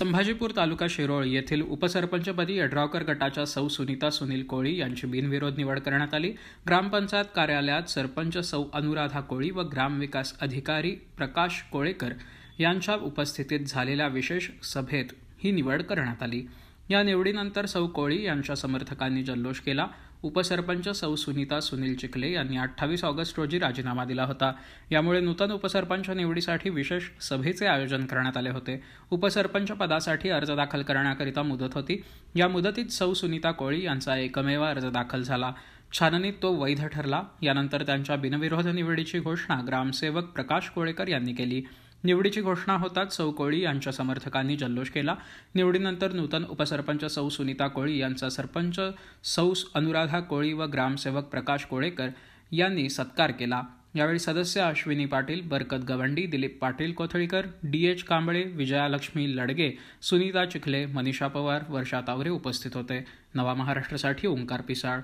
संभाजीपूर तालुका शिरोळ येथील उपसरपंचपदी यड्रावकर गटाच्या सौ सुनीता सुनील कोळी यांची बिनविरोध निवड करण्यात आली ग्रामपंचायत कार्यालयात सरपंच सौ अनुराधा कोळी व ग्रामविकास अधिकारी प्रकाश कोळेकर यांच्या उपस्थितीत झालेल्या विशेष सभेत ही निवड करण्यात आली या निवडीनंतर सौ कोळी यांच्या समर्थकांनी जल्लोष केला उपसरपंच सौ सुनीता सुनील चिखले यांनी अठ्ठावीस ऑगस्ट रोजी राजीनामा दिला होता यामुळे नूतन उपसरपंच निवडीसाठी विशेष सभेचे आयोजन करण्यात आले होते उपसरपंच पदासाठी अर्ज दाखल करण्याकरिता मुदत होती या मुदतीत सौ सुनीता कोळी यांचा एकमेव अर्ज दाखल झाला छाननीत तो वैध ठरला यानंतर त्यांच्या बिनविरोध निवडीची घोषणा ग्रामसेवक प्रकाश कोळेकर यांनी केली निवडीची घोषणा होताच सौ कोळी यांच्या समर्थकांनी जल्लोष केला निवडीनंतर नूतन उपसरपंच सौ सुनीता कोळी यांचा सरपंच सौ अनुराधा कोळी व ग्रामसेवक प्रकाश कोळेकर यांनी सत्कार केला यावेळी सदस्य अश्विनी पाटील बरकत गवंडी दिलीप पाटील कोथळीकर डी एच कांबळे विजयालक्ष्मी लडगे सुनीता चिखले मनीषा पवार वर्षा तावरे उपस्थित होते नवा महाराष्ट्रासाठी ओंकार पिसाळ